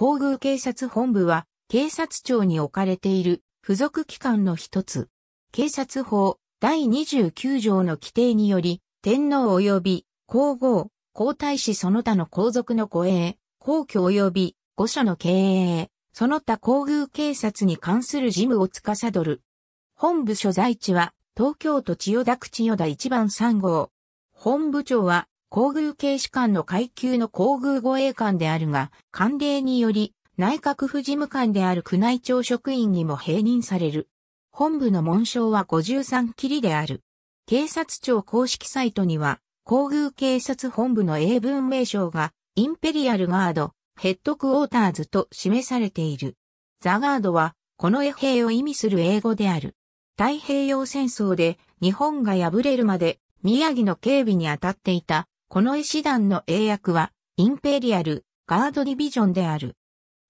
皇宮警察本部は、警察庁に置かれている付属機関の一つ。警察法第29条の規定により、天皇及び皇后、皇太子その他の皇族の護衛、皇居及び御所の経営、その他皇宮警察に関する事務を司る。本部所在地は東京都千代田区千代田1番3号。本部長は皇宮警視官の階級の皇宮護衛官であるが、官令により、内閣府事務官である宮内庁職員にも併任される。本部の紋章は53キリである。警察庁公式サイトには、皇宮警察本部の英文名称が、インペリアルガード、ヘッドクォーターズと示されている。ザガードは、この衛兵を意味する英語である。太平洋戦争で日本が敗れるまで宮城の警備に当たっていたこの絵師団の英訳は、インペリアル、ガードディビジョンである。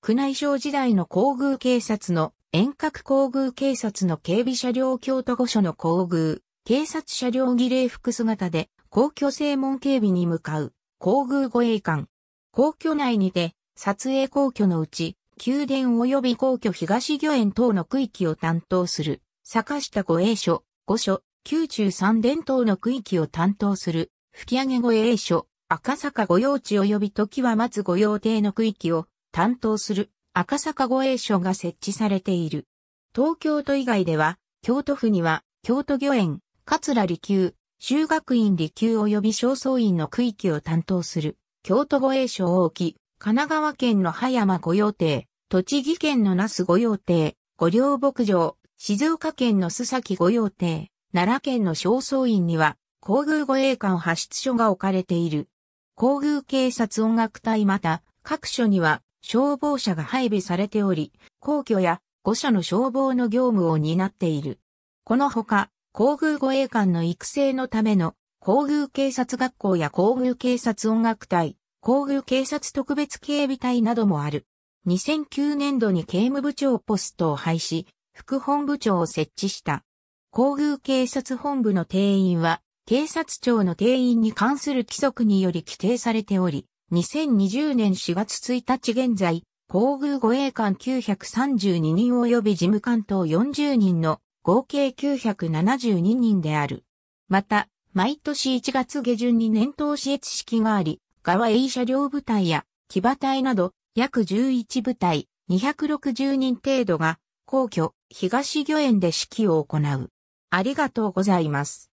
宮内省時代の皇宮警察の、遠隔皇宮警察の警備車両京都御所の皇宮、警察車両儀礼服姿で、皇居正門警備に向かう、皇宮護衛官。皇居内にて、撮影皇居のうち、宮殿及び皇居東御苑等の区域を担当する、坂下護衛所、御所、宮中三殿等の区域を担当する、吹上御栄所、赤坂御用地及び時は待つ御用邸の区域を担当する赤坂御営所が設置されている。東京都以外では、京都府には、京都御苑、桂離宮、修学院離宮及び正倉院の区域を担当する、京都御衛省を置き、神奈川県の葉山御用邸、栃木県の那須御用邸、御料牧場、静岡県の須崎御用邸、奈良県の正倉院には、皇宮護衛官発出所が置かれている。皇宮警察音楽隊また、各所には消防車が配備されており、皇居や5社の消防の業務を担っている。このほか、皇宮護衛官の育成のための皇宮警察学校や皇宮警察音楽隊、皇宮警察特別警備隊などもある。2009年度に刑務部長ポストを廃止、副本部長を設置した。皇宮警察本部の定員は警察庁の定員に関する規則により規定されており、2020年4月1日現在、皇宮護衛官932人及び事務官等40人の合計972人である。また、毎年1月下旬に年頭支越式があり、側 A 車両部隊や騎馬隊など約11部隊260人程度が皇居東御苑で式を行う。ありがとうございます。